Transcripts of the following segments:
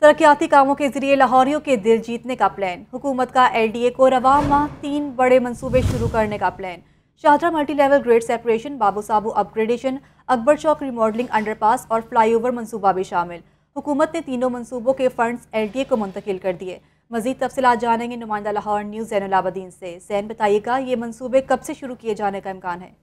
तरक्याती कामों के जरिए लाहौरियों के दिल जीतने का प्लान हुकूमत का एलडीए को रवा माह तीन बड़े मनसूबे शुरू करने का plan Shahdara multi level grade separation Babu Sabu upgradation Akbar Chowk remodelling underpass और फ्लाईओवर मनसूबा भी शामिल हुकूमत ने तीनों मनसूबों के फंड्स एलडीए को मुंतकिल कर दिए मजीद तफसलत जानेंगे नुमाइंदा लाहौर न्यूज़ जैनलाबद्दीन से जैन बताइएगा ये मनसूबे कब से शुरू किए जाने का इम्कान है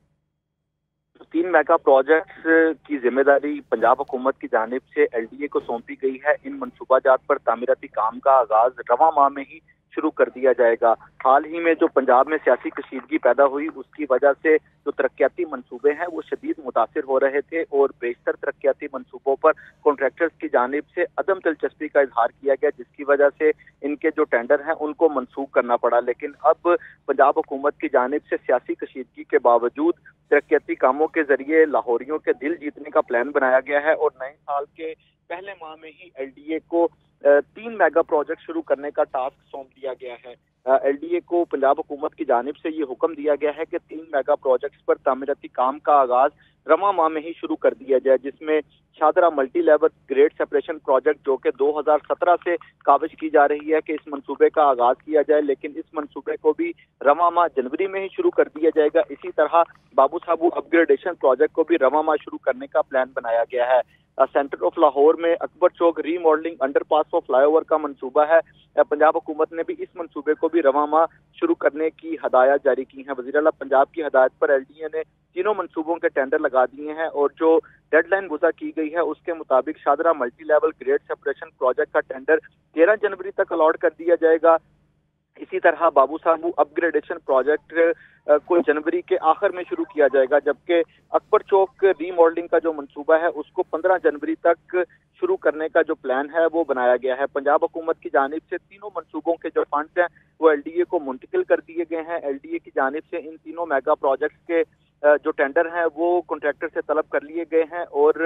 तीन मेगा प्रोजेक्ट्स की जिम्मेदारी पंजाब हुकूमत की जानब से ए को सौंपी गई है इन मनसूबा जात पर तमीरती काम का आगाज रवा माह में ही शुरू कर दिया जाएगा हाल ही में जो पंजाब में सियासी कशीदगी पैदा हुई उसकी वजह से जो तरक्याती मनसूबे हैं वो शदीद मुतासर हो रहे थे और बेशतर तरक्याती मनसूबों पर कॉन्ट्रैक्टर्स की जानब से अदम दिलचस्पी का इजहार किया गया जिसकी वजह से इनके जो टेंडर हैं उनको मनसूख करना पड़ा लेकिन अब पंजाब हुकूमत की जानब से सियासी कशीदगी के बावजूद तरक्याती कामों के जरिए लाहौरियों के दिल जीतने का प्लान बनाया गया है और नए साल के पहले माह में ही एल को तीन मेगा प्रोजेक्ट शुरू करने का टास्क सौंप दिया गया है एलडीए को पंजाब हुकूमत की जानब से ये हुक्म दिया गया है कि तीन मेगा प्रोजेक्ट्स पर तामीरती काम का आगाज रमा माह में ही शुरू कर दिया जाए जिसमें छात्रा multi level grade separation project जो कि 2017 से काबिज की जा रही है कि इस मंसूबे का आगाज किया जाए लेकिन इस मंसूबे को भी रवा माह जनवरी में ही शुरू कर दिया जाएगा इसी तरह बाबू साबू अपग्रेडेशन प्रोजेक्ट को भी रवा माह शुरू करने का प्लान बनाया गया है सेंटर ऑफ लाहौर में Akbar Chowk remodelling underpass fly flyover का मंसूबा है पंजाब हुकूमत ने भी इस मंसूबे को भी रवा माह शुरू करने की हदायत जारी की है वजीर पंजाब की हदायत पर एल ने तीनों मंसूबों के टेंडर लगा लगा दिए हैं और जो डेडलाइन गुजा की गई है उसके मुताबिक Shahdara multi level grade separation project का टेंडर तेरह जनवरी तक अलॉट कर दिया जाएगा इसी तरह बाबू साहबू अपग्रेडेशन प्रोजेक्ट को जनवरी के आखिर में शुरू किया जाएगा जबकि अकबर चौक रीमॉडलिंग का जो मंसूबा है उसको 15 जनवरी तक शुरू करने का जो प्लान है वो बनाया गया है पंजाब हुकूमत की जानब से तीनों मंसूबों के जो फंड्स हैं वो एलडीए को मुंतकिल कर दिए गए हैं एलडीए की जानब से इन तीनों मेगा प्रोजेक्ट्स के जो टेंडर हैं वो कॉन्ट्रैक्टर से तलब कर लिए गए हैं और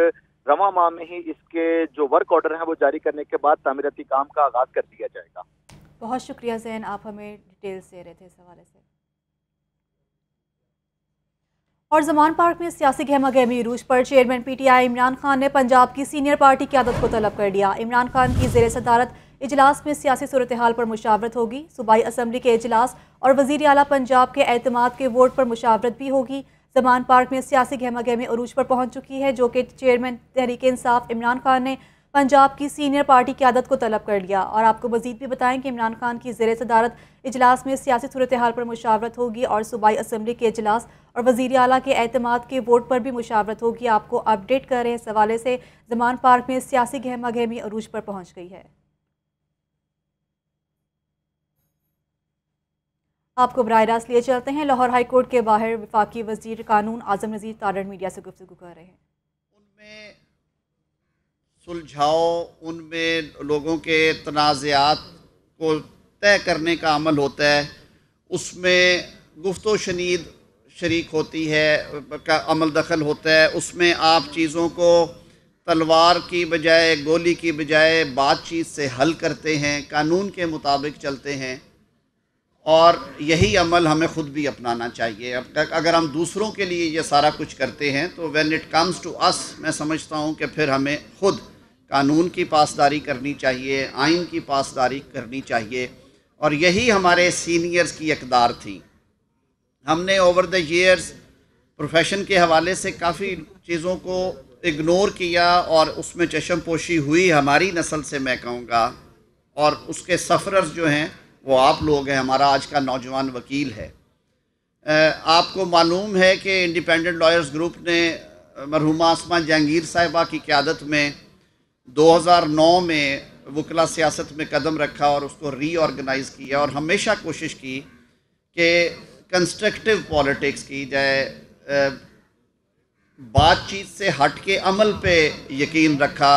रवा माह में ही इसके जो वर्क ऑर्डर हैं वो जारी करने के बाद तामीरती काम का आगाज कर दिया जाएगा बहुत शुक्रिया जैन आप हमें डिटेल्स दे रहे थे इस हवाले से और जमान पार्क में सियासी गहमा गहमी रूज पर चेयरमैन पीटीआई इमरान खान ने पंजाब की सीनियर पार्टी की आदत को तलब कर लिया इमरान खान की जेर सदारत इजलास में सियासी सूरत हाल पर मुशावरत होगी सूबाई असम्बली के अजलास और वजीर अला पंजाब के अहतमाद के वोट पर मुशावरत भी होगी जमान पार्क में सियासी गहमा गहमी अरूज पर पहुंच चुकी है जो कि चेयरमैन तहरीक इंसाफ इमरान खान ने पंजाब की सीनियर पार्टी की आदत को तलब कर लिया और आपको मजीद भी बताएं कि इमरान खान की जेर सदारत इजलास में सियासी सूरत हाल पर मुशावरत होगी और सूबाई असम्बली के अजलास और वजीर अल के अहतमाद के वोट पर भी मुशावरत होगी आपको अपडेट कर रहे हैं इस हवाले से जमान पार्क में सियासी गहमा गहमी अरूज पर पहुँच गई है आपको बर रास्त लिए चलते हैं लाहौर हाई कोर्ट के बाहर विफाकी वजीर कानून आजम नज़ीर तारण मीडिया से गुफ्तु कर रहे हैं उनमें सुलझाओ उनमें लोगों के तनाज़ात को तय करने का अमल होता है उसमें गुफ्त शनीद शरीक होती है का अमल दखल होता है उसमें आप चीज़ों को तलवार की बजाय गोली की बजाय बातचीत से हल करते हैं कानून के मुताबिक चलते हैं और यही अमल हमें ख़ुद भी अपनाना चाहिए अब तक अगर हम दूसरों के लिए ये सारा कुछ करते हैं तो when it comes to us मैं समझता हूँ कि फिर हमें ख़ुद कानून की पासदारी करनी चाहिए आइन की पासदारी करनी चाहिए और यही हमारे सीनियर्स की अकदार थी हमने ओवर द ईयर्स प्रोफेशन के हवाले से काफ़ी चीज़ों को इग्नोर किया और उसमें चशम पोशी हुई हमारी नस्ल से मैं कहूँगा और उसके सफ़र जो हैं वो आप लोग हैं हमारा आज का नौजवान वकील है आपको मालूम है कि इंडिपेंडेंट लॉयर्स ग्रुप ने मरहूम आसमा जहांगीर साहिबा की क्यादत में 2009 में वकला सियासत में कदम रखा और उसको रीऑर्गेनाइज़ किया और हमेशा कोशिश की कि कंस्ट्रक्टिव पॉलिटिक्स की जाए बातचीत से हट के अमल पे यकीन रखा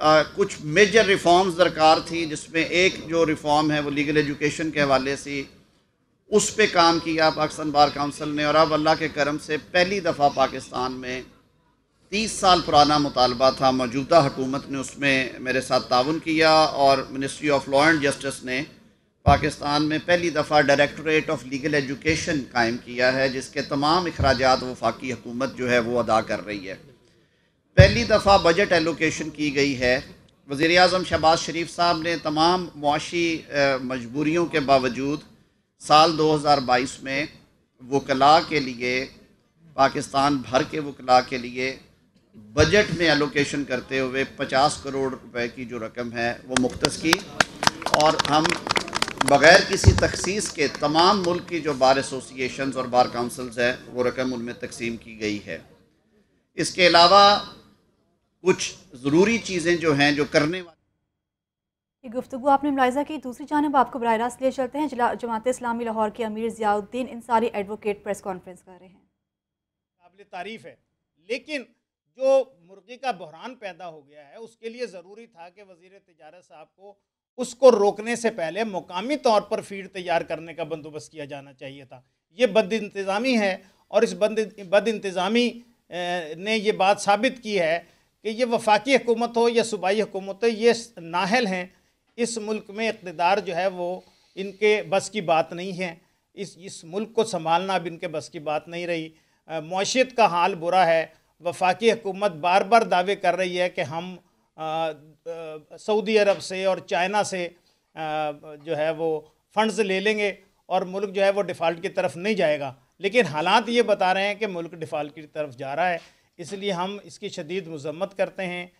आ, कुछ मेजर रिफॉर्म्स दरकार थी जिसमें एक जो रिफॉर्म है वो लीगल एजुकेशन के हवाले से उस पर काम किया पाकिस्तान बार काउंसिल ने और अब अल्लाह के करम से पहली दफ़ा पाकिस्तान में तीस साल पुराना मुतालबा था मौजूदा हुकूमत ने उसमें मेरे साथ ताउन किया और ministry of law and justice ने पाकिस्तान में पहली दफ़ा डायरेक्टोरेट ऑफ लीगल एजुकेशन कायम किया है जिसके तमाम अखराज वफाकी हुकूमत जो है वो अदा कर रही है पहली दफ़ा बजट एलोकेशन की गई है वज़ी अजम शहबाज शरीफ साहब ने तमाम मुआशी मजबूरीों के बावजूद साल 2022 में वकला के लिए पाकिस्तान भर के वकला के लिए बजट में एलोकेशन करते हुए 50 करोड़ रुपए की जो रकम है वो मुख्त की और हम बग़ैर किसी तखसीस के तमाम मुल्क की जो बार एसोसिएशन और बार काउंसल्स हैं वो रकम उनमें तकसीम की गई है इसके अलावा कुछ ज़रूरी चीज़ें जो हैं जो करने वाली गुफ्तु आपने मुलायजा की दूसरी जानब आपको बर रास्त ले चलते हैं जमात इस्लामी लाहौर के अमीर Ziauddin Ansari advocate press conference कर रहे हैं काबिल तारीफ़ है लेकिन जो मुर्गी का बहरान पैदा हो गया है उसके लिए ज़रूरी था कि वजीर तजारत साहब को उसको रोकने से पहले मुकामी तौर पर फीड तैयार करने का बंदोबस्त किया जाना चाहिए था ये बद इंतज़ामी है और इस बद बद इंतज़ामी ने ये बात साबित की है कि ये वफाकी हुकूमत हो या सूबाई हुकूमत हो ये नाहल हैं इस मुल्क में इकतदार जो है वो इनके बस की बात नहीं है इस इस मुल्क को संभालना अब इनके बस की बात नहीं रही मैशियत का हाल बुरा है वफाकी हुकूमत बार बार दावे कर रही है कि हम सऊदी अरब से और चाइना से आ, जो है वो फंड्स ले लेंगे और मुल्क जो है वो डिफ़ाल्ट की तरफ नहीं जाएगा लेकिन हालात ये बता रहे हैं कि मुल्क डिफ़ाल्ट की तरफ जा रहा है इसलिए हम इसकी शदीद मजम्मत करते हैं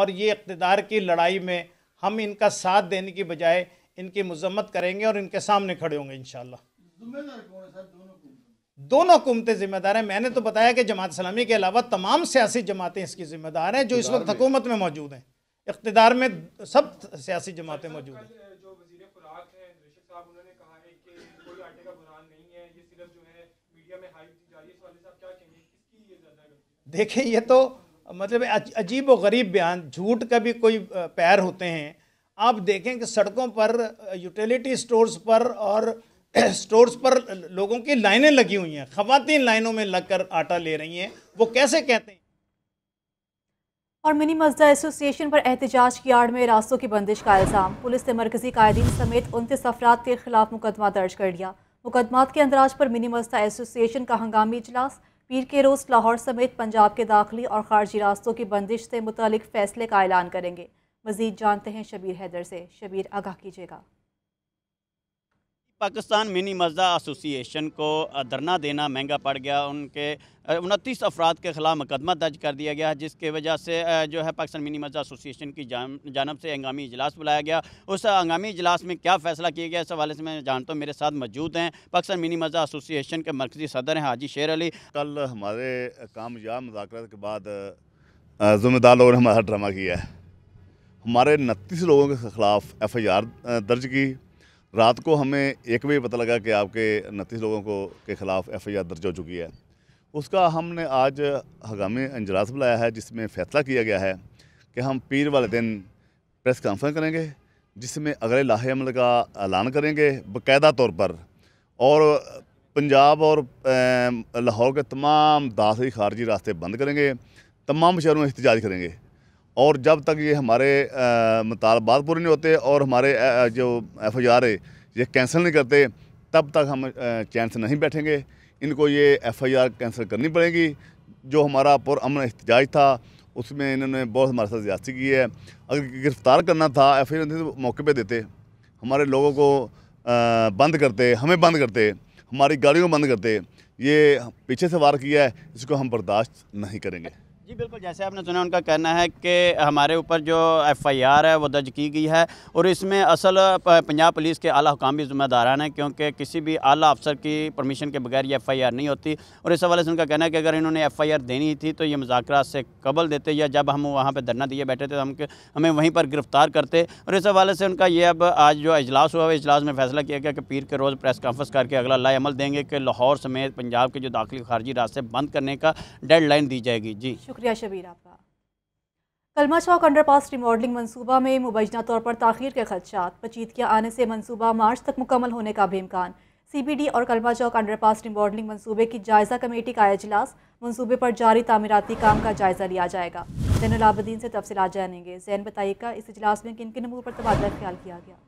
और ये इकतदार की लड़ाई में हम इनका साथ देने की बजाय इनकी मजम्मत करेंगे और इनके सामने खड़े होंगे इन दोनों हुकूमतें जिम्मेदार हैं मैंने तो बताया कि जमात सलामी के अलावा तमाम सियासी जमातें इसकी जिम्मेदार हैं जो इस वक्त हुकूमत में मौजूद हैं इकतदार में सब सियासी जमातें अच्छा, मौजूद हैं देखें ये तो मतलब अजीब व गरीब बयान झूठ का भी कोई पैर होते हैं आप देखें कि सड़कों पर यूटिलिटी स्टोर्स पर और स्टोर्स पर लोगों की लाइनें लगी हुई हैं खवतिन लाइनों में लगकर आटा ले रही हैं वो कैसे कहते हैं और मिनी मजदा एसोसिएशन पर एहतजाज की आड़ में रास्तों की बंदिश का इल्ज़ाम पुलिस ने मरकजी कायदीन समेत उनतीस अफराद के खिलाफ मुकदमा दर्ज कर लिया मुकदमा के अंदराज पर मिनी मजदा एसोसिएशन का हंगामी इजलास पीर के रोज़ लाहौर समेत पंजाब के दाखिली और खारजी रास्तों की बंदिश से मुतल फ़ैसले का ऐलान करेंगे मज़ीद जानते हैं शबीर हैदर से शबीर आगाह कीजिएगा पाकिस्तान मिनी मजदा एसोसिएशन को धरना देना महंगा पड़ गया उनके उनतीस अफराद के ख़िलाफ़ मुकदमा दर्ज कर दिया गया जिसके वजह से जो है पाकिस्तान मिनी मजदा एसोसिएशन की जान, जानब से हंगामी इजलास बुलाया गया उस हंगामी इजलास में क्या फ़ैसला किया गया इस हवाले से मैं जानता तो हूँ मेरे साथ मौजूद हैं पाकिस्तान मिनी मजदा एसोसिएशन के मरकजी सदर हैं हाजी शेर अली कल हमारे कामयाब मुजाकर के बाद ज़िम्मेदार लोगों ने हमारा ड्रामा किया है हमारे उनतीस लोगों के ख़िलाफ़ एफ आई आर दर्ज की रात को हमें एक बजे पता लगा कि आपके उनतीस लोगों को के ख़िलाफ़ एफ आई आर दर्ज हो चुकी है उसका हमने आज हंगामी इंजरास बुलाया है जिसमें फैसला किया गया है कि हम पीर वाले दिन प्रेस कॉन्फ्रेंस करेंगे जिसमें अगले लाहे अमल का ऐलान करेंगे बाकायदा तौर पर और पंजाब और लाहौर के तमाम दाखिली खारजी रास्ते बंद करेंगे तमाम शहरों में एहतजाज करेंगे और जब तक ये हमारे मुतालबात पूरे नहीं होते और हमारे जो एफ आई आर है ये कैंसिल नहीं करते तब तक हम चैन से नहीं बैठेंगे इनको ये एफ आई आर कैंसिल करनी पड़ेगी जो हमारा पुरान एहतजाज था उसमें इन्होंने बहुत हमारे साथ ज्यादा की है अगर गिरफ़्तार करना था एफ आई आर तो मौके पर देते हमारे लोगों को बंद करते हमें बंद करते हमारी गाड़ियों को बंद करते ये पीछे से वार किया है इसको हम बर्दाश्त नहीं करेंगे जी बिल्कुल जैसे आपने सुना उनका कहना है कि हमारे ऊपर जो एफआईआर है वो दर्ज की गई है और इसमें असल पंजाब पुलिस के आला हुकाम भी ज़िम्मेदारान हैं क्योंकि किसी भी आला अफसर की परमिशन के बगैर ये एफआईआर नहीं होती और इस हवाले से उनका कहना है कि अगर इन्होंने एफआईआर देनी थी तो ये मुजाकर से कबल देते या जब हम वहाँ पर धरना दिए बैठे थे तो हम हमें वहीं पर गिरफ्तार करते और इस हवाले से उनका ये अब आज जो अजलास हुआ है इजलास में फैसला किया गया कि पीर के रोज़ प्रेस कॉन्फ्रेंस करके अगला लाए अमल देंगे कि लाहौर समेत पंजाब के जो दाखिल खारजी रास्ते बंद करने का डेड लाइन दी जाएगी जी शुक्रिया शुक्रिया शबीर आपका कलमा चौक अंडरपास रिमॉडलिंग मनसूबा में मुबैना तौर पर तखिर के खदशात पचीदगियाँ आने से मनसूबा मार्च तक मुकम्मल होने का भी इम्कान सी बी डी और कलमा चौक अंडरपास रिमॉडलिंग मनसूबे की जायज़ा कमेटी का अजलास मनसूबे पर जारी तमीराती काम का जायज़ा लिया जाएगा जैन अलाबद्दीन से तफसलत जानेंगे जैन बताइएगा इस अजलास में किन किन अमूर पर तबादला ख्याल किया गया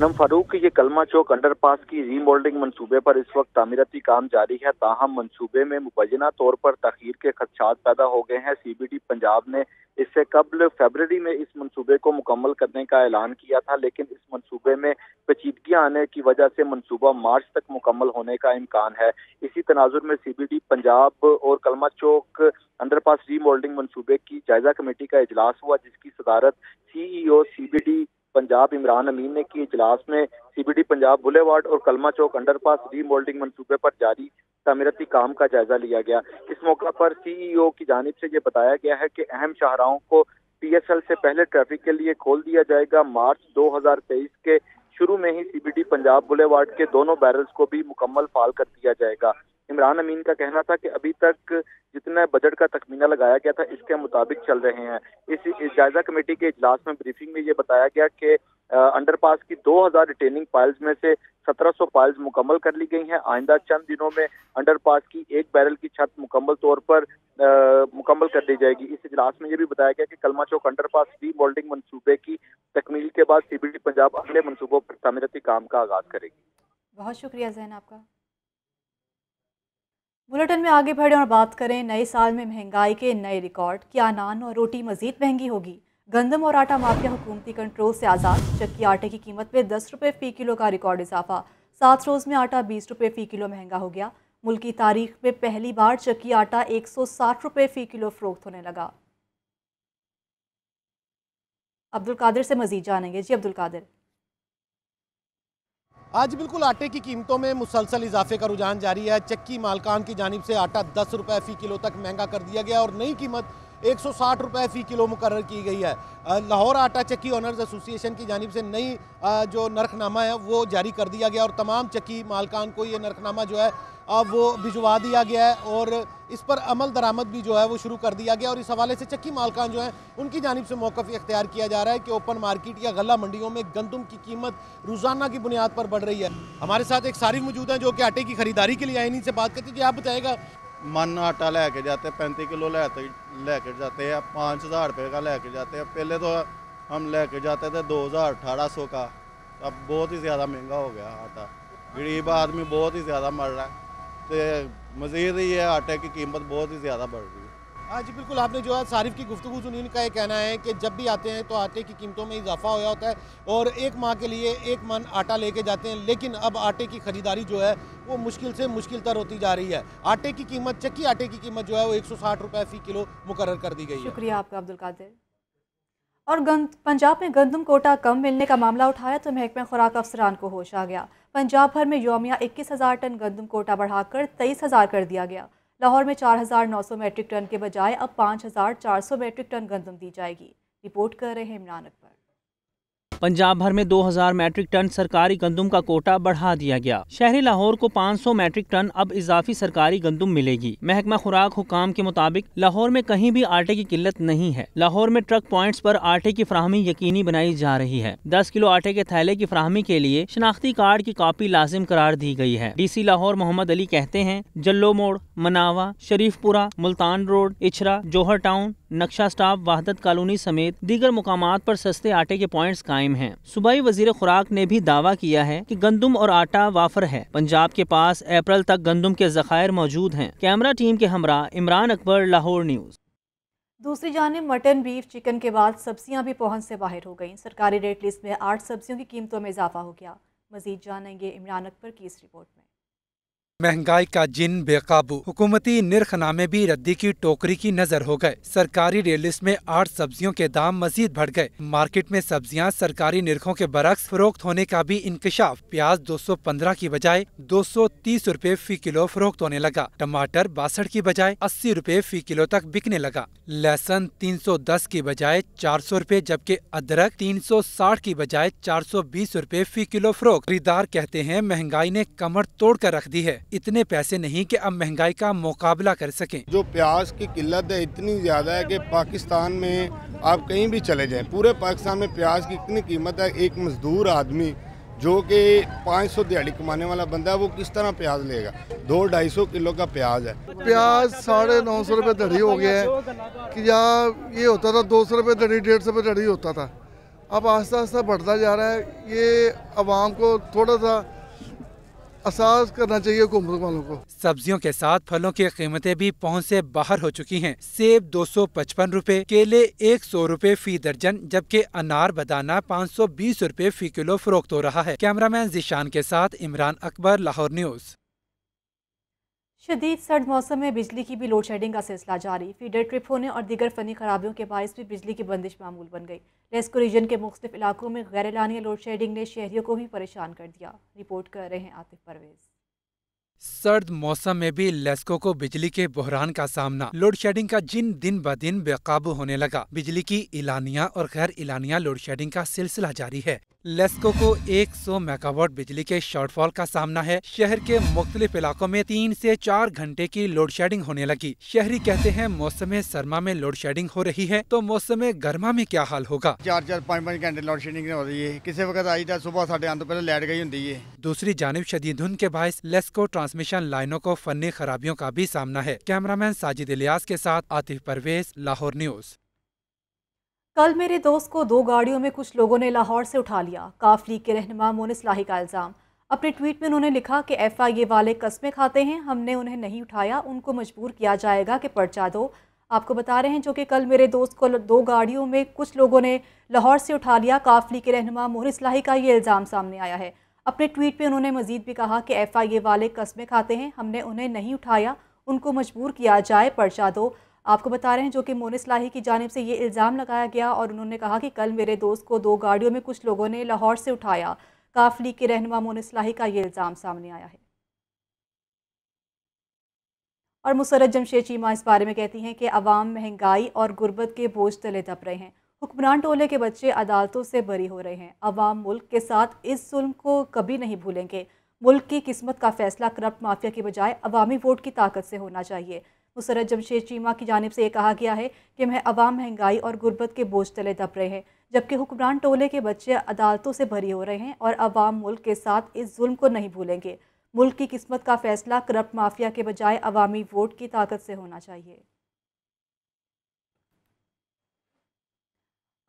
नम फारूक की ये कलमा चौक अंडर पास की रीमोल्डिंग मनसूबे पर इस वक्त तामीरती काम जारी है ताहम मनसूबे में मुबैना तौर पर तखीर के खदशात पैदा हो गए हैं सी बी डी पंजाब ने इससे कबल फेबररी में इस मनसूबे को मुकम्मल करने का ऐलान किया था लेकिन इस मनसूबे में पेचीदगियां आने की वजह से मनसूबा मार्च तक मुकम्मल होने का इम्कान है इसी तनाजुर में सी बी डी पंजाब और कलमा चौक अंडर री रीमोल्डिंग मनसूबे की जायजा कमेटी का इजलास हुआ जिसकी सदारत C C E B D Punjab Imran Amin ने की इजलास में सीबीडी पंजाब बुलेवार्ड और कलमा चौक अंडरपास रीमोल्डिंग मनसूबे पर जारी तमीरती काम का जायजा लिया गया इस मौका पर सीईओ e की जानब से ये बताया गया है कि अहम शाहराओं को पीएसएल से पहले ट्रैफिक के लिए खोल दिया जाएगा मार्च 2023 के शुरू में ही सीबीडी पंजाब बुलेवार्ड के दोनों बैरल्स को भी मुकम्मल फाल कर दिया जाएगा इमरान अमीन का कहना था कि अभी तक जितना बजट का तखमीना लगाया गया था इसके मुताबिक चल रहे हैं इस, इस जायजा कमेटी के इजलास में ब्रीफिंग में ये बताया गया कि अंडरपास की 2000 रिटेनिंग पाइल्स में से 1700 पाइल्स मुकम्मल कर ली गई हैं आइंदा चंद दिनों में अंडरपास की एक बैरल की छत मुकम्मल तौर पर मुकम्मल कर दी जाएगी इस इजलास में यह भी बताया गया कि Kalma Chowk underpass remodelling मनसूबे की तकमील के बाद सीबीडी पंजाब अगले मनसूबों पर तमीरती काम का आगाज करेगी बहुत शुक्रिया जैन आपका बुलेटिन में आगे बढ़े और बात करें नए साल में महंगाई के नए रिकॉर्ड क्या नान और रोटी मजीद महंगी होगी गंदम और आटा माफिया हुकूमती कंट्रोल से आज़ाद जबकि आटे की कीमत में दस रुपये फ़ी किलो का रिकॉर्ड इजाफा सात रोज़ में आटा बीस रुपये फ़ी किलो महंगा हो गया मुल्क तारीख में पहली बार चक्की आटा एक सौ साठ रुपये फ़ी किलो फ़रोख्त होने लगा अब्दुल कादिर से मज़ीद जानेंगे जी अब्दुल कादिर आज बिल्कुल आटे की कीमतों में मुसलसल इजाफे का रुझान जारी है चक्की मालकान की जानब से आटा दस रुपये फ़ी किलो तक महंगा कर दिया गया और नई कीमत एक सौ साठ रुपये फ़ी किलो मुकर की गई है लाहौर आटा चक्की ऑनर्स एसोसिएशन की जानब से नई जो नरखनामा है वो जारी कर दिया गया और तमाम चक्की मालकान को ये नरखनामा जो है अब वो भिजवा दिया गया है और इस पर अमल दरामद भी जो है वो शुरू कर दिया गया और इस हवाले से चक्की मालकान जो है उनकी जानब से मौक़ इख्तियार किया जा रहा है कि ओपन मार्केट या गला मंडियों में गंदम की कीमत रोज़ाना की बुनियाद पर बढ़ रही है हमारे साथ एक सारी मौजूद हैं जो कि आटे की खरीदारी के लिए आए नहीं से बात करती जी आप बताएगा ਮਨ ਆਟਾ ਲੈ ਕੇ ਜਾਂਦੇ 35 ਕਿਲੋ ਲੈ ਤੇ ਲੈ ਕੇ ਜਾਂਦੇ ਆ 5000 ਰੁਪਏ ਦਾ ਲੈ ਕੇ ਜਾਂਦੇ ਆ ਪਹਿਲੇ ਤੋਂ ਹਮ ਲੈ ਕੇ ਜਾਂਦੇ ਤੇ 2000 1800 ਕਾ ਅਬ ਬਹੁਤ ਹੀ ਜ਼ਿਆਦਾ ਮਹਿੰਗਾ ਹੋ ਗਿਆ ਆਟਾ ਗਰੀਬ ਆਦਮੀ ਬਹੁਤ ਹੀ ਜ਼ਿਆਦਾ ਮਰ ਰਿਹਾ ਤੇ ਮਜ਼ੀਦ ਇਹ ਆਟੇ ਦੀ ਕੀਮਤ ਬਹੁਤ ਹੀ ਜ਼ਿਆਦਾ ਵੱਧ हाँ जी बिल्कुल आपने जो है सारिफ की गुफ्तु सुनी उनका ये कहना है कि जब भी आते हैं तो आटे की कीमतों में इजाफा होया होता है और एक माह के लिए एक मन आटा लेके जाते हैं लेकिन अब आटे की ख़रीदारी जो है वो मुश्किल से मुश्किल तर होती जा रही है आटे की कीमत चक्की आटे की कीमत जो है वो एक सौ साठ फ़ी किलो मुकर कर दी गई है शुक्रिया आपका अब्दुल कादिर और गंद पंजाब में गंदम कोटा कम मिलने का मामला उठाया तो महकमे खुराक अफसरान को होश आ गया पंजाब भर में योमिया इक्कीस हज़ार टन गंदम कोटा बढ़ाकर तेईस हज़ार कर दिया गया लाहौर में 4,900 मेट्रिक टन के बजाय अब 5,400 मेट्रिक टन गंदम दी जाएगी रिपोर्ट कर रहे हैं इमरान अकबर पंजाब भर में 2000 मैट्रिक टन सरकारी गंदम का कोटा बढ़ा दिया गया शहरी लाहौर को 500 मैट्रिक टन अब इजाफी सरकारी गंदम मिलेगी महकमा खुराक हुकाम के मुताबिक लाहौर में कहीं भी आटे की किल्लत नहीं है लाहौर में ट्रक पॉइंट्स पर आटे की फ्राहमी यकीनी बनाई जा रही है दस किलो आटे के थैले की फ्राहमी के लिए शनाख्ती कार्ड की कापी लाजिम करार दी गयी है डी सी लाहौर मोहम्मद अली कहते हैं जल्लो मोड़ मनावा शरीफपुरा मुल्तान रोड इछरा जोहर टाउन नक्शा स्टाफ वाहदत कॉलोनी समेत दीगर मुकाम पर सस्ते आटे के पॉइंट्स कायम कायम है सूबाई वजीर खुराक ने भी दावा किया है की कि गंदम और आटा वाफर है पंजाब के पास अप्रैल तक गंदम के जखायर मौजूद है कैमरा टीम के हमरा इमरान अकबर लाहौर न्यूज दूसरी जानब मटन बीफ चिकन के बाद सब्जियां भी पहुंच से बाहर हो गईं सरकारी रेट लिस्ट में आठ सब्जियों की कीमतों में इजाफा हो गया मजीद जानेंगे इमरान अकबर की इस रिपोर्ट में महंगाई का जिन बेकाबू हुकूमती नामे भी रद्दी की टोकरी की नजर हो गए सरकारी रेल लिस्ट में आठ सब्जियों के दाम मजीद बढ़ गए मार्केट में सब्जियां सरकारी निरखों के बरक्स फरोख्त होने का भी इंकशाफ प्याज 215 की बजाय 230 रुपए फी किलो फरोख्त होने लगा टमाटर बासठ की बजाय अस्सी रुपए फी किलो तक बिकने लगा लहसुन तीन की बजाय चार सौ रूपए जबकि अदरक तीन की बजाय चार सौ बीस रूपए फी किलो फरोख खरीदार कहते हैं महंगाई ने कमर तोड़ कर रख दी है इतने पैसे नहीं कि अब महंगाई का मुकाबला कर सकें जो प्याज की किल्लत है इतनी ज़्यादा है कि पाकिस्तान में आप कहीं भी चले जाएं पूरे पाकिस्तान में प्याज की इतनी कीमत है एक मजदूर आदमी जो कि 500 सौ दिहाड़ी कमाने वाला बंदा है वो किस तरह प्याज लेगा दो ढाई सौ किलो का प्याज है प्याज साढ़े नौ सौ रुपये दड़ी हो गया है कि या ये होता था दो सौ रुपये दड़ी डेढ़ सौ रुपये दड़ी होता था अब आस्ता आस्ता बढ़ता जा रहा है ये आवाम को थोड़ा सा असास करना चाहिए वालों को सब्जियों के साथ फलों की कीमतें भी पहुंच से बाहर हो चुकी हैं। सेब दो सौ पचपन रूपए केले एक सौ रूपए फी दर्जन जबकि अनार बदाना पाँच सौ बीस रूपए फी किलो फरोख्त हो रहा है कैमरा मैन जिशान के साथ इमरान अकबर लाहौर न्यूज़ शदीद सर्द मौसम में बिजली की भी लोड शेडिंग का सिलसिला जारी फीडर ट्रिप होने और दीगर फनी खराबियों के बायस भी बिजली की बंदिश मामूल बन गई लेस्को रीजन के मुख्तफ इलाकों में गैर एलानी लोड शेडिंग ने शहरियों को भी परेशान कर दिया रिपोर्ट कर रहे हैं आतिफ परवेज़ सर्द मौसम में भी लेस्को को बिजली के बहरान का सामना लोड शेडिंग का जिन दिन ब दिन बेकाबू होने लगा बिजली की इलानिया और गैर इलानिया लोड शेडिंग का सिलसिला जारी है लेस्को को 100 मेगावाट बिजली के शॉर्टफॉल का सामना है शहर के मुख्तलिफ इलाकों में तीन से चार घंटे की लोड शेडिंग होने लगी शहरी कहते हैं मौसम सरमा में लोड शेडिंग हो रही है तो मौसम गर्मा में क्या हाल होगा चार चार पाँच पाँच घंटे लोड शेडिंग हो रही है किसी वक्त आई था सुबह साढ़े आठ पहले लाइट गई होती है दूसरी जानब शदी धुंध के बायस लेस्को ट्रांसमिशन लाइनों को फनी खराबियों का भी सामना है कैमरामैन साजिद इलियास के साथ आतिफ परवेज लाहौर न्यूज कल मेरे दोस्त को दो गाड़ियों में कुछ लोगों ने लाहौर से उठा लिया काफ लीग के रहनमा मोनिस लाही का इल्ज़ाम अपने ट्वीट में उन्होंने लिखा कि एफ आई ए वाले कस्बे खाते हैं हमने उन्हें नहीं उठाया उनको मजबूर किया जाएगा कि पर्चा दो आपको बता रहे हैं जो कि कल मेरे दोस्त को दो गाड़ियों में कुछ लोगों ने लाहौर से उठा लिया काफली के रहनमा मोहरिस लाही का ये इल्ज़ाम सामने आया है अपने ट्वीट में उन्होंने मजीद भी कहा कि एफ आई ए वाले कस्बे खाते हैं हमने उन्हें नहीं उठाया उनको मजबूर किया जाए पर्चा दो आपको बता रहे हैं जो कि मोनिस लाही की जानब से ये इल्ज़ाम लगाया गया और उन्होंने कहा कि कल मेरे दोस्त को दो गाड़ियों में कुछ लोगों ने लाहौर से उठाया काफली के रहनमा मोनिस लाही का ये इल्ज़ाम सामने आया है और मुसरत जमशेद चीमा इस बारे में कहती हैं कि अवाम महंगाई और गुर्बत के बोझ तले दब रहे हैं हुक्मरान टोले के बच्चे अदालतों से बरी हो रहे हैं अवाम मुल्क के साथ इस जुल्म को कभी नहीं भूलेंगे मुल्क की किस्मत का फैसला करप्ट माफिया की बजाय अवामी वोट की ताकत से होना चाहिए मुसरत जमशेद चीमा की जानब से ये कहा गया है कि मैं अवाम महंगाई और गुर्बत के बोझ तले दब रहे हैं जबकि हुक्मरान टोले के बच्चे अदालतों से भरी हो रहे हैं और अवाम मुल्क के साथ इस जुल्म को नहीं भूलेंगे मुल्क की किस्मत का फैसला करप्ट माफिया के बजाय अवामी वोट की ताकत से होना चाहिए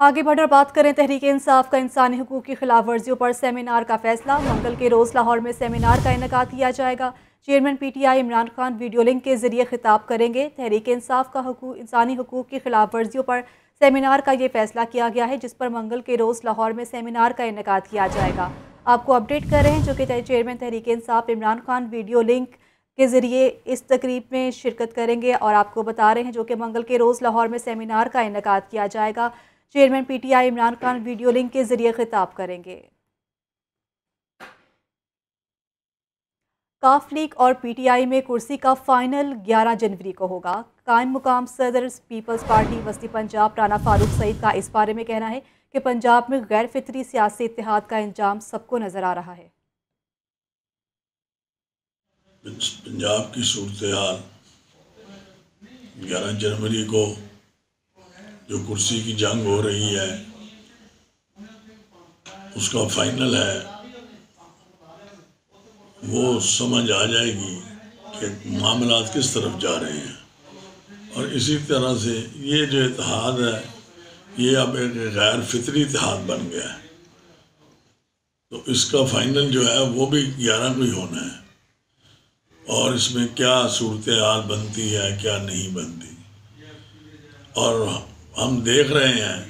आगे बढ़कर बात करें तहरीक इंसाफ का इंसानी हकूक़ की खिलाफ वर्जियों पर सेमिनार का फैसला मंगल के रोज़ लाहौर में सेमिनार का इनका किया जाएगा chairman PTI Imran Khan video link के जरिए खिताब करेंगे तहरीक इंसाफ का हकू इंसानी हकूक़ की खिलाफ वर्जियों पर सेमिनार का ये फैसला किया गया है जिस पर मंगल के रोज़ लाहौर में सेमिनार का इनका किया जाएगा आपको अपडेट कर रहे हैं जो कि chairman Tehreek Insaf Imran Khan video link के ज़रिए इस तकरीब में शिरकत करेंगे और आपको बता रहे हैं जो कि मंगल के रोज़ लाहौर में सेमिनार का इनका किया जाएगा chairman PTI Imran Khan video link के ज़रिए खिताब करेंगे काफ लीग और पीटीआई में कुर्सी का फाइनल 11 जनवरी को होगा कायम मुकाम सदर पीपल्स पार्टी वस्ती पंजाब राना फारूक सईद का इस बारे में कहना है कि पंजाब में गैर फितरी सियासी इतिहाद का इंजाम सबको नज़र आ रहा है पंजाब की सूरत हाल ग्यारह जनवरी को जो कुर्सी की जंग हो रही है उसका फाइनल है वो समझ आ जाएगी कि मामला किस तरफ जा रहे हैं और इसी तरह से ये जो इतिहाद है ये अब एक गैर फितरी इतिहाद बन गया है तो इसका फाइनल जो है वो भी ग्यारह को ही होना है और इसमें क्या सूरत हाल बनती है क्या नहीं बनती और हम देख रहे हैं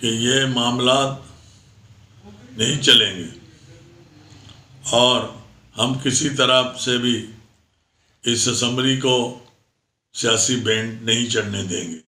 कि ये मामला नहीं चलेंगे और हम किसी तरह से भी इस असम्बली को सियासी बैंड नहीं चढ़ने देंगे